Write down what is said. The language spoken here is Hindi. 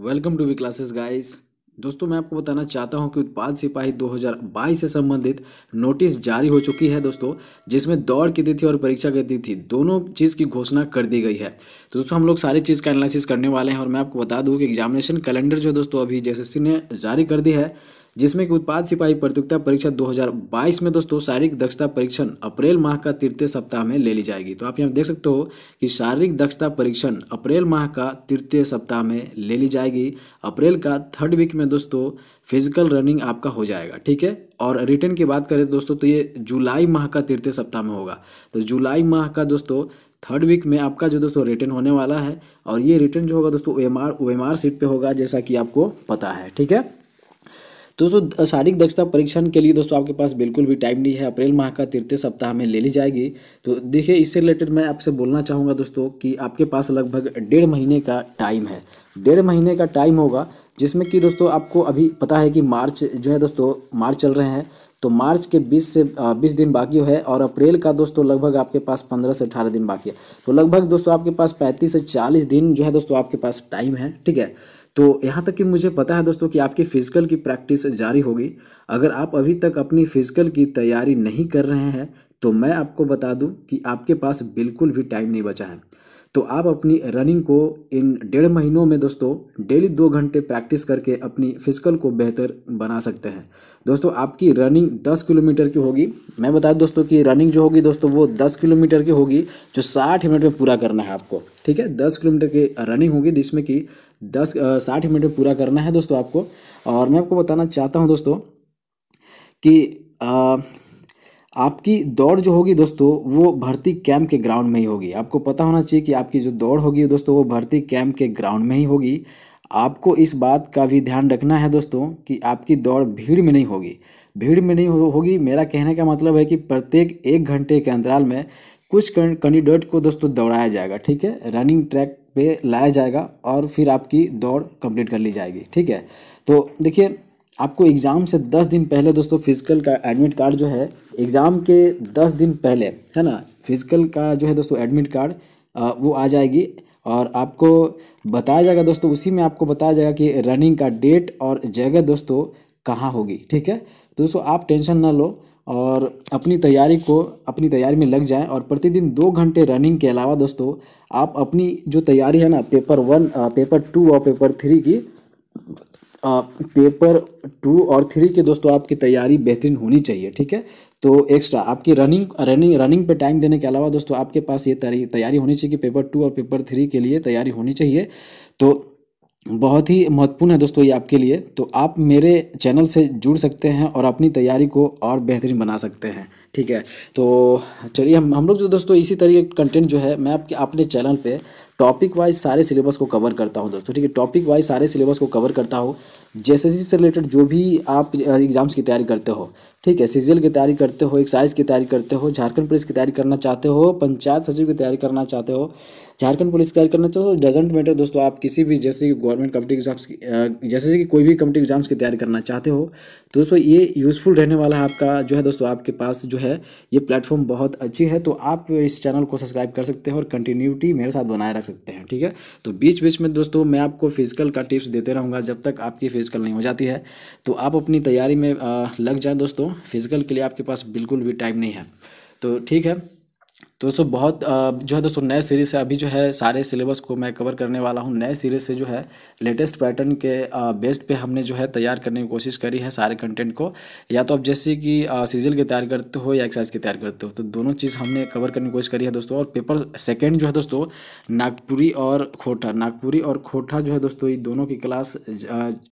welcome to V classes guys दोस्तों मैं आपको बताना चाहता हूं कि उत्पाद सिपाही 2022 से संबंधित नोटिस जारी हो चुकी है दोस्तों जिसमें दौड़ की तिथि और परीक्षा की तिथि दोनों चीज़ की घोषणा कर दी गई है तो दोस्तों हम लोग सारी चीज़ का एनालिसिस करने वाले हैं और मैं आपको बता दूं कि एग्जामिनेशन कैलेंडर जो दोस्तों अभी जैसे ने जारी कर दी है जिसमें कि उत्पाद सिपाही प्रतियोगिता परीक्षा 2022 में दोस्तों शारीरिक दक्षता परीक्षण अप्रैल माह का तृतीय सप्ताह में ले ली जाएगी तो आप यहाँ देख सकते हो कि शारीरिक दक्षता परीक्षण अप्रैल माह का तृतीय सप्ताह में ले ली जाएगी अप्रैल का थर्ड वीक में दोस्तों फिजिकल रनिंग आपका हो जाएगा ठीक है और रिटर्न की बात करें दोस्तों तो ये जुलाई माह का तृतीय सप्ताह में होगा तो जुलाई माह का दोस्तों थर्ड वीक में आपका जो दोस्तों रिटर्न होने वाला है और ये रिटर्न जो होगा दोस्तों ओ एम आर सीट होगा जैसा कि आपको पता है ठीक है दोस्तों शारीरिक दक्षता परीक्षण के लिए दोस्तों आपके पास बिल्कुल भी टाइम नहीं है अप्रैल माह का तृतीय सप्ताह में ले ली जाएगी तो देखिए इससे रिलेटेड मैं आपसे बोलना चाहूँगा दोस्तों कि आपके पास लगभग डेढ़ महीने का टाइम है डेढ़ महीने का टाइम होगा जिसमें कि दोस्तों आपको अभी पता है कि मार्च जो है दोस्तों मार्च चल रहे हैं तो मार्च के 20 से 20 दिन बाकी है और अप्रैल का दोस्तों लगभग आपके पास 15 से 18 दिन बाकी है तो लगभग दोस्तों आपके पास 35 से 40 दिन जो है दोस्तों आपके पास टाइम है ठीक है तो यहाँ तक कि मुझे पता है दोस्तों कि आपकी फ़िज़िकल की प्रैक्टिस जारी होगी अगर आप अभी तक अपनी फ़िज़िकल की तैयारी नहीं कर रहे हैं तो मैं आपको बता दूं कि आपके पास बिल्कुल भी टाइम नहीं बचा है तो आप अपनी रनिंग को इन डेढ़ महीनों में दोस्तों डेली दो घंटे प्रैक्टिस करके अपनी फिजिकल को बेहतर बना सकते हैं दोस्तों आपकी रनिंग दस किलोमीटर की होगी मैं बता दूँ दोस्तों कि रनिंग जो होगी दोस्तों वो दस किलोमीटर की होगी जो साठ मिनट में पूरा करना है आपको ठीक है दस किलोमीटर की रनिंग होगी जिसमें कि दस साठ मिनट में पूरा करना है दोस्तों आपको और मैं आपको बताना चाहता हूँ दोस्तों कि आ, आपकी दौड़ जो होगी दोस्तों वो भर्ती कैंप के ग्राउंड में ही होगी आपको पता होना चाहिए कि आपकी जो दौड़ होगी दोस्तों वो भर्ती कैंप के ग्राउंड में ही होगी आपको इस बात का भी ध्यान रखना है दोस्तों कि आपकी दौड़ भीड़ में नहीं होगी भीड़ में नहीं हो, होगी मेरा कहने का मतलब है कि प्रत्येक एक घंटे के अंतराल में कुछ कैंडिडेट को दोस्तों दौड़ाया जाएगा ठीक है रनिंग ट्रैक पे लाया जाएगा और फिर आपकी दौड़ कंप्लीट कर ली जाएगी ठीक है तो देखिए आपको एग्ज़ाम से दस दिन पहले दोस्तों फिजिकल का एडमिट कार्ड जो है एग्ज़ाम के दस दिन पहले है ना फिजिकल का जो है दोस्तों एडमिट कार्ड वो आ जाएगी और आपको बताया जाएगा दोस्तों उसी में आपको बताया जाएगा कि रनिंग का डेट और जगह दोस्तों कहाँ होगी ठीक है दोस्तों आप टेंशन ना लो और अपनी तैयारी को अपनी तैयारी में लग जाएं और प्रतिदिन दो घंटे रनिंग के अलावा दोस्तों आप अपनी जो तैयारी है ना पेपर वन पेपर टू और पेपर थ्री की पेपर टू और थ्री के दोस्तों आपकी तैयारी बेहतरीन होनी चाहिए ठीक है तो एक्स्ट्रा आपकी रनिंग रनिंग रनिंग पे टाइम देने के अलावा दोस्तों आपके पास ये तैयारी होनी चाहिए कि पेपर टू और पेपर थ्री के लिए तैयारी होनी चाहिए तो बहुत ही महत्वपूर्ण है दोस्तों ये आपके लिए तो आप मेरे चैनल से जुड़ सकते हैं और अपनी तैयारी को और बेहतरीन बना सकते हैं ठीक है तो चलिए हम हम लोग जो दोस्तों इसी तरीके कंटेंट जो है मैं आपके अपने चैनल पे टॉपिक वाइज सारे सिलेबस को कवर करता हूँ दोस्तों ठीक है टॉपिक वाइज सारे सिलेबस को कवर करता हूँ जैसे e से रिलेटेड जो भी आप एग्जाम्स की तैयारी करते हो ठीक है सीजीएल की तैयारी करते हो एक्साइज की तैयारी करते हो झारखंड पुलिस की तैयारी करना चाहते हो पंचायत सचिव की तैयारी करना चाहते हो झारखंड पुलिस कार्य करना चाहो डजेंट मैटर दोस्तों आप किसी भी जैसे कि गवर्नमेंट कम्पिटिव एग्जाम्स की जैसे कि कोई भी कम्पिटिव एग्जाम्स की तैयारी करना चाहते हो तो दोस्तों ये यूज़फुल रहने वाला है आपका जो है दोस्तों आपके पास जो है ये प्लेटफॉर्म बहुत अच्छी है तो आप इस चैनल को सब्सक्राइब कर सकते हैं और कंटिन्यूटी मेरे साथ बनाए रख सकते हैं ठीक है तो बीच बीच में दोस्तों मैं आपको फिजिकल का टिप्स देते रहूँगा जब तक आपकी फिजिकल नहीं हो जाती है तो आप अपनी तैयारी में लग जाए दोस्तों फिजिकल के लिए आपके पास बिल्कुल भी टाइम नहीं है तो ठीक है तो दोस्तों बहुत जो है दोस्तों नए सीरीज से अभी जो है सारे सिलेबस को मैं कवर करने वाला हूँ नए सीरीज से जो है लेटेस्ट पैटर्न के बेस्ड पे हमने जो है तैयार करने की कोशिश करी है सारे कंटेंट को या तो आप जैसे कि सीजल की तैयार करते हो या एक्साइज की तैयार करते हो तो दोनों चीज़ हमने कवर करने की कोशिश करी है दोस्तों और पेपर सेकेंड जो है दोस्तों नागपुरी और खोटा नागपुरी और खोटा जो है दोस्तों ये दोनों की क्लास